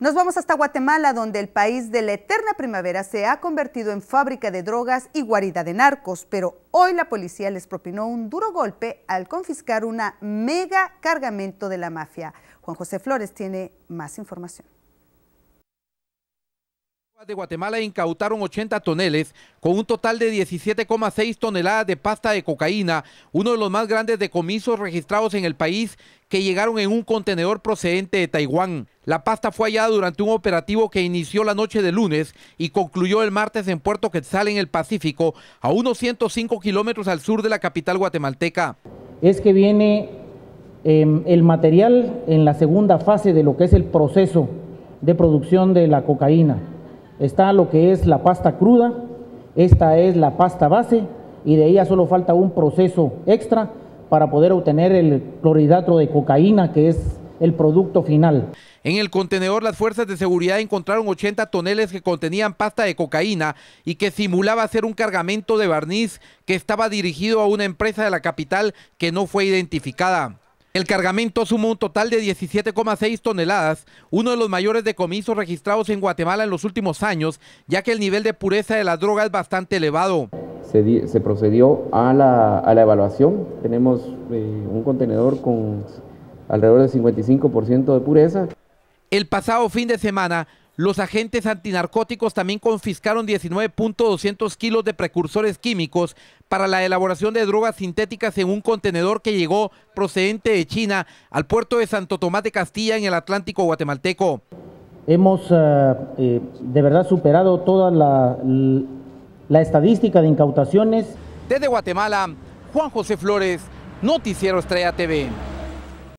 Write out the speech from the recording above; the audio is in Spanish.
Nos vamos hasta Guatemala, donde el país de la eterna primavera se ha convertido en fábrica de drogas y guarida de narcos, pero hoy la policía les propinó un duro golpe al confiscar una mega cargamento de la mafia. Juan José Flores tiene más información de Guatemala incautaron 80 toneles con un total de 17,6 toneladas de pasta de cocaína, uno de los más grandes decomisos registrados en el país que llegaron en un contenedor procedente de Taiwán. La pasta fue hallada durante un operativo que inició la noche de lunes y concluyó el martes en Puerto Quetzal en el Pacífico, a unos 105 kilómetros al sur de la capital guatemalteca. Es que viene em, el material en la segunda fase de lo que es el proceso de producción de la cocaína Está lo que es la pasta cruda, esta es la pasta base y de ella solo falta un proceso extra para poder obtener el clorhidrato de cocaína que es el producto final. En el contenedor las fuerzas de seguridad encontraron 80 toneles que contenían pasta de cocaína y que simulaba ser un cargamento de barniz que estaba dirigido a una empresa de la capital que no fue identificada. El cargamento sumó un total de 17,6 toneladas, uno de los mayores decomisos registrados en Guatemala en los últimos años, ya que el nivel de pureza de la droga es bastante elevado. Se, procedió a la, evaluación, tenemos eh, un contenedor con alrededor del 55% de pureza. El pasado fin de semana, los agentes antinarcóticos también confiscaron 19.200 kilos de precursores químicos para la elaboración de drogas sintéticas en un contenedor que llegó procedente de China al puerto de Santo Tomás de Castilla en el Atlántico guatemalteco. Hemos eh, eh, de verdad superado toda la, la estadística de incautaciones. Desde Guatemala, Juan José Flores, Noticiero Estrella TV.